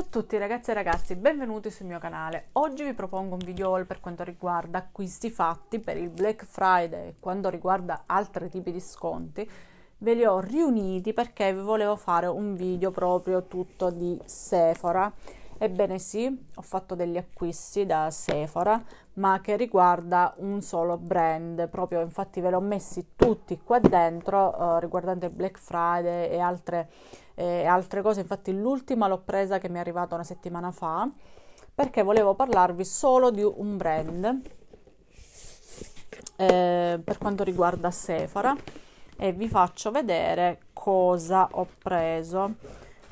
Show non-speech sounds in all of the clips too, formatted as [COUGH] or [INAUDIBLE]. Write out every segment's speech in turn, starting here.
a tutti ragazzi e ragazzi, benvenuti sul mio canale. Oggi vi propongo un video haul per quanto riguarda acquisti fatti per il Black Friday e quanto riguarda altri tipi di sconti. Ve li ho riuniti perché vi volevo fare un video proprio tutto di Sephora. Ebbene sì, ho fatto degli acquisti da Sephora, ma che riguarda un solo brand, proprio infatti ve li ho messi tutti qua dentro eh, riguardante Black Friday e altre e altre cose. Infatti l'ultima l'ho presa che mi è arrivata una settimana fa perché volevo parlarvi solo di un brand eh, per quanto riguarda Sephora e vi faccio vedere cosa ho preso.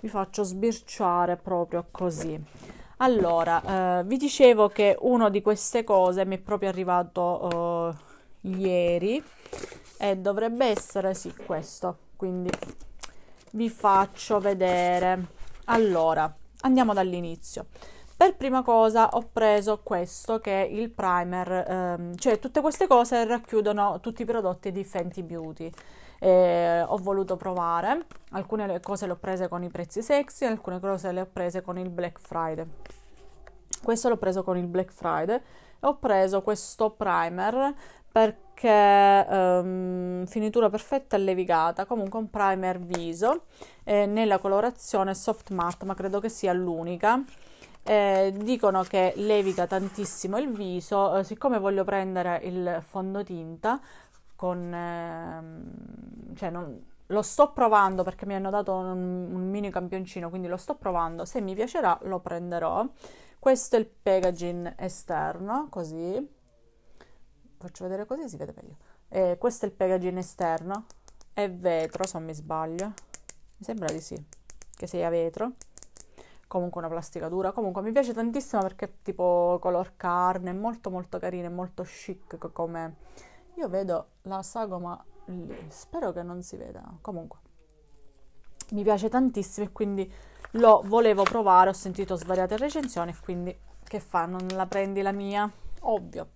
Vi faccio sbirciare proprio così. Allora, eh, vi dicevo che una di queste cose mi è proprio arrivato eh, ieri e dovrebbe essere sì questo, quindi vi faccio vedere allora andiamo dall'inizio per prima cosa ho preso questo che è il primer, ehm, cioè tutte queste cose racchiudono tutti i prodotti di Fenty Beauty. Eh, ho voluto provare, alcune cose le ho prese con i prezzi sexy, alcune cose le ho prese con il Black Friday. Questo l'ho preso con il Black Friday e ho preso questo primer perché che um, finitura perfetta e levigata, comunque un primer viso eh, nella colorazione soft matte, ma credo che sia l'unica. Eh, dicono che leviga tantissimo il viso, eh, siccome voglio prendere il fondotinta con... Ehm, cioè non, lo sto provando perché mi hanno dato un, un, mini campioncino, quindi lo sto provando, se mi piacerà lo prenderò. Questo è il packaging esterno, così faccio vedere così si vede meglio eh, questo è il packaging esterno è vetro se non mi sbaglio mi sembra di sì che sia vetro comunque una plastica dura comunque mi piace tantissimo perché è tipo color carne molto molto carina e molto chic come io vedo la sagoma lì spero che non si veda comunque mi piace tantissimo e quindi lo volevo provare ho sentito svariate recensioni quindi che fa non la prendi la mia ovvio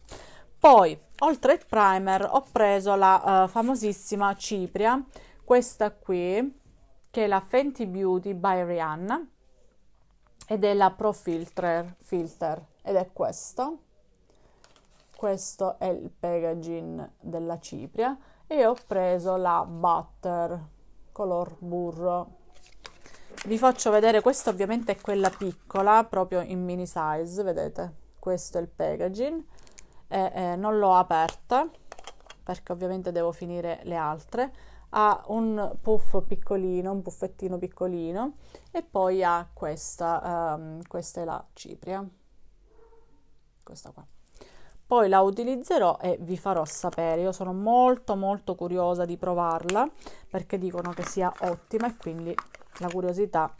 poi, oltre al primer, ho preso la uh, famosissima Cipria, questa qui, che è la Fenty Beauty by Rihanna, ed è la Pro Filter, filter ed è questo. Questo è il packaging della Cipria e ho preso la Butter color burro. Vi faccio vedere, questa ovviamente è quella piccola, proprio in mini size, vedete? Questo è il packaging eh, eh, non l'ho aperta perché ovviamente devo finire le altre ha un puff piccolino, un puffettino piccolino e poi ha questa, um, questa è la cipria, questa qua. Poi la utilizzerò e vi farò sapere, io sono molto molto curiosa di provarla perché dicono che sia ottima e quindi la curiosità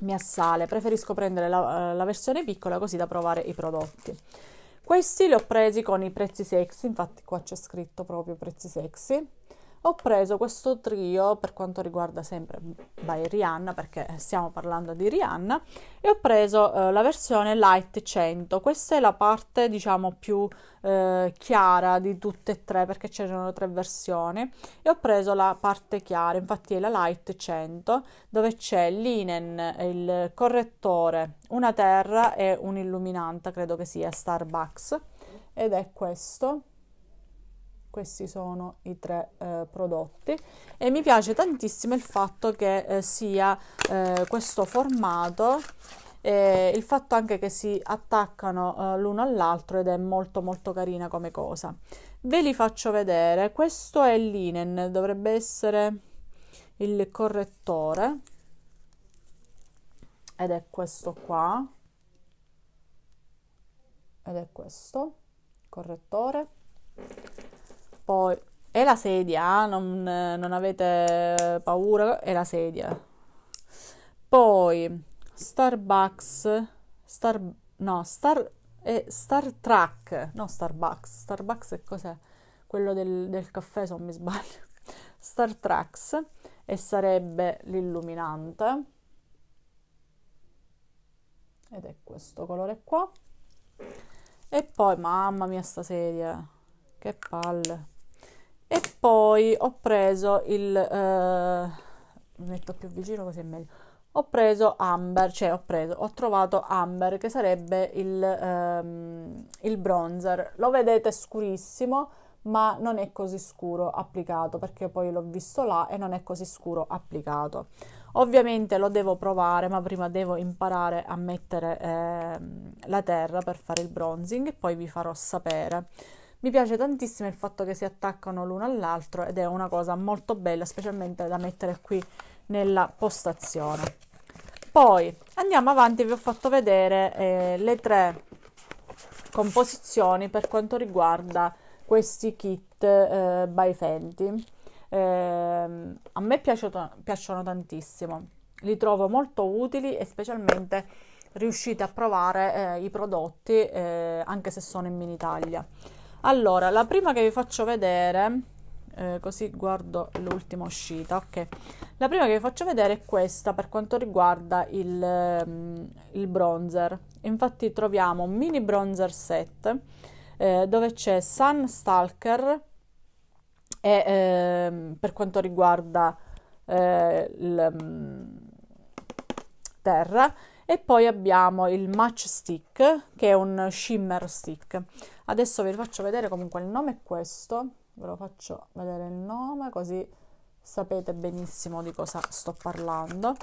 mi assale, preferisco prendere la, eh, la versione piccola così da provare i prodotti. Questi li ho presi con i prezzi sexy, infatti qua c'è scritto proprio prezzi sexy ho preso questo trio per quanto riguarda sempre by Rihanna perché stiamo parlando di Rihanna e ho preso eh, la versione Light 100 questa è la parte diciamo più eh, chiara di tutte e tre perché c'erano tre versioni e ho preso la parte chiara infatti è la Light 100 dove c'è l'inen il correttore una terra e un illuminante credo che sia Starbucks ed è questo questi sono i tre eh, prodotti e mi piace tantissimo il fatto che eh, sia eh, questo formato e il fatto anche che si attaccano eh, l'uno all'altro ed è molto molto carina come cosa ve li faccio vedere questo è il linen dovrebbe essere il correttore ed è questo qua ed è questo correttore poi, è la sedia, ah, non, non avete paura, è la sedia. Poi, Starbucks, Star, no, Star, è eh, Star Track, no Starbucks, Starbucks è cos'è? Quello del, del caffè se non mi sbaglio. [LAUGHS] Star Tracks e sarebbe l'illuminante. Ed è questo colore qua. E poi, mamma mia, sta sedia. Che palle e poi ho preso il eh, metto più vicino così è meglio ho preso amber cioè ho preso ho trovato amber che sarebbe il, ehm, il bronzer lo vedete scurissimo ma non è così scuro applicato perché poi l'ho visto là e non è così scuro applicato ovviamente lo devo provare ma prima devo imparare a mettere eh, la terra per fare il bronzing e poi vi farò sapere mi piace tantissimo il fatto che si attaccano l'uno all'altro ed è una cosa molto bella, specialmente da mettere qui nella postazione. Poi andiamo avanti, vi ho fatto vedere eh, le tre composizioni per quanto riguarda questi kit eh, by Fenty. Eh, a me piacciono, piacciono tantissimo, li trovo molto utili e specialmente riuscite a provare eh, i prodotti eh, anche se sono in mini taglia. Allora, la prima che vi faccio vedere, eh, così guardo l'ultima uscita, ok. La prima che vi faccio vedere è questa per quanto riguarda il, ehm, il bronzer. Infatti troviamo un mini bronzer set eh, dove c'è Sun Stalker e eh, per quanto riguarda eh, il, mm, terra e poi abbiamo il match stick che è un shimmer stick adesso vi faccio vedere comunque il nome è questo ve lo faccio vedere il nome così sapete benissimo di cosa sto parlando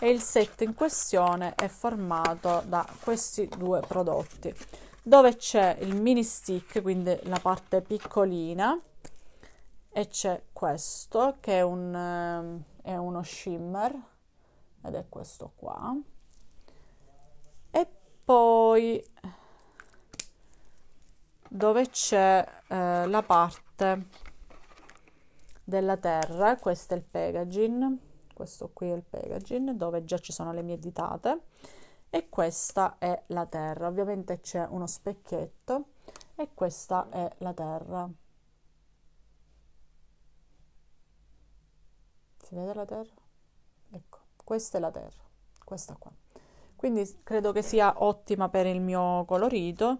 e il set in questione è formato da questi due prodotti dove c'è il mini stick quindi la parte piccolina e c'è questo che è, un, ehm, è uno shimmer ed è questo qua poi dove c'è eh, la parte della terra questo è il packaging questo qui è il packaging dove già ci sono le mie ditate e questa è la terra ovviamente c'è uno specchietto e questa è la terra si vede la terra ecco questa è la terra questa qua quindi credo che sia ottima per il mio colorito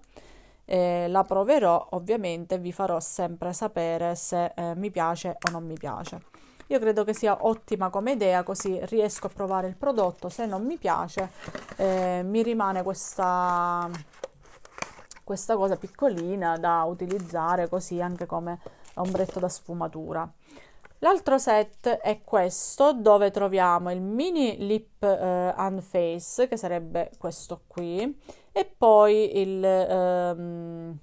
eh, la proverò ovviamente vi farò sempre sapere se eh, mi piace o non mi piace io credo che sia ottima come idea così riesco a provare il prodotto se non mi piace eh, mi rimane questa questa cosa piccolina da utilizzare così anche come ombretto da sfumatura L'altro set è questo dove troviamo il mini lip eh, and face che sarebbe questo qui e poi il, ehm,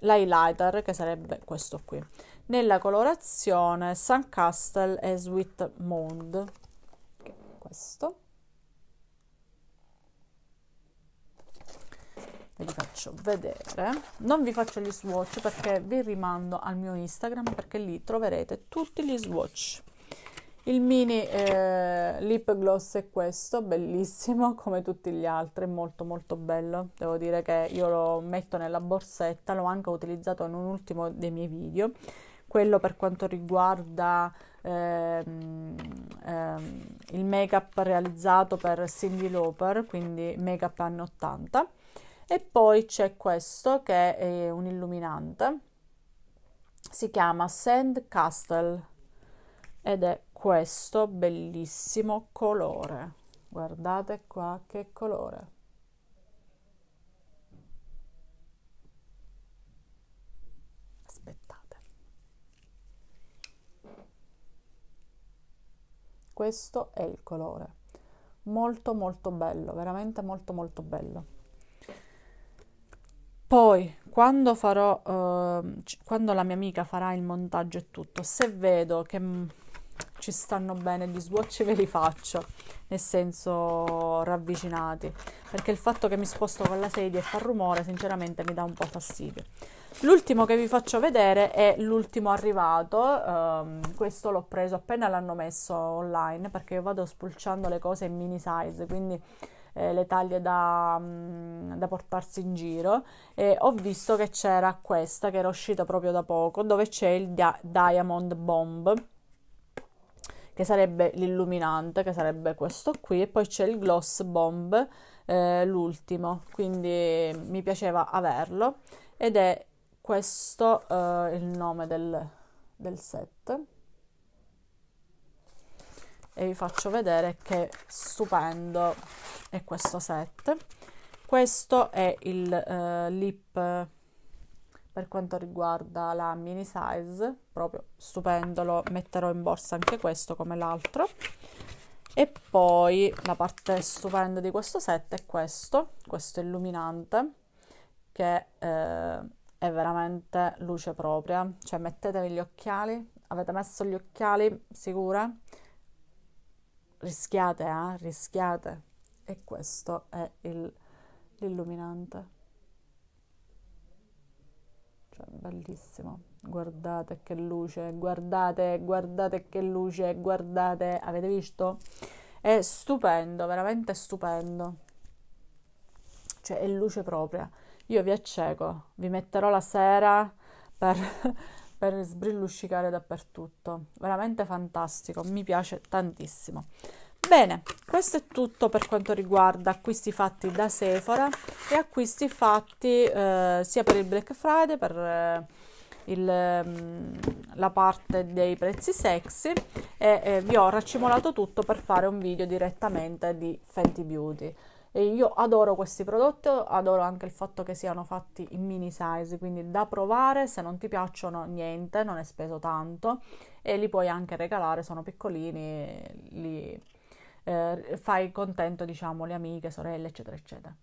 l'highlighter che sarebbe questo qui nella colorazione Suncastle e Sweet Mood questo ve li faccio vedere non vi faccio gli swatch perché vi rimando al mio instagram perché lì troverete tutti gli swatch il mini eh, lip gloss è questo bellissimo [LAUGHS] come tutti gli altri molto molto bello devo dire che io lo metto nella borsetta l'ho anche utilizzato in un ultimo dei miei video quello per quanto riguarda ehm, ehm, il make up realizzato per Cindy Lauper quindi make up anni 80 e poi c'è questo che è un illuminante, si chiama Sand Castle ed è questo bellissimo colore. Guardate qua che colore. Aspettate. Questo è il colore. Molto molto bello, veramente molto molto bello. Poi, quando farò, uh, quando la mia amica farà il montaggio e tutto, se vedo che mm, ci stanno bene gli swatch ve li faccio, nel senso ravvicinati, perché il fatto che mi sposto con la sedia e fa rumore sinceramente mi dà un po' fastidio. L'ultimo che vi faccio vedere è l'ultimo arrivato, um, questo l'ho preso appena l'hanno messo online perché io vado spulciando le cose in mini size, quindi eh, le taglie da, mm, da, portarsi in giro e ho visto che c'era questa che era uscita proprio da poco dove c'è il dia- Diamond Bomb che sarebbe l'illuminante, che sarebbe questo qui, e poi c'è il Gloss Bomb, eh, l'ultimo, quindi mi piaceva averlo, ed è questo eh, il nome del, del set e vi faccio vedere che stupendo è questo set questo è il eh, lip per quanto riguarda la mini size proprio stupendo lo metterò in borsa anche questo come l'altro e poi la parte stupenda di questo set è questo questo illuminante che eh, è veramente luce propria cioè mettetevi gli occhiali avete messo gli occhiali sicura rischiate, eh? rischiate. E questo è il, l'illuminante. Cioè, bellissimo. Guardate che luce, guardate, guardate che luce, guardate. Avete visto? È stupendo, veramente stupendo. Cioè, è luce propria. Io vi acceco, vi metterò la sera per... [LAUGHS] per sbrilluscicare dappertutto. Veramente fantastico, mi piace tantissimo. Bene, questo è tutto per quanto riguarda acquisti fatti da Sephora e acquisti fatti eh, sia per il Black Friday, per eh, il, mm, la parte dei prezzi sexy e eh, vi ho raccimolato tutto per fare un video direttamente di Fenty Beauty. E io adoro questi prodotti, adoro anche il fatto che siano fatti in mini size, quindi da provare, se non ti piacciono niente, non è speso tanto e li puoi anche regalare, sono piccolini, li eh, fai contento, diciamo, le amiche, sorelle, eccetera, eccetera.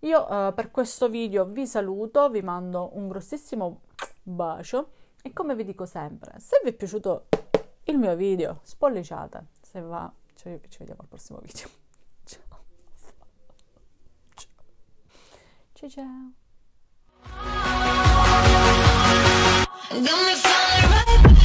Io eh, per questo video vi saluto, vi mando un grossissimo bacio e come vi dico sempre, se vi è piaciuto il mio video, spolliciate, se va ci, ci vediamo al prossimo video. Ciao, ciao.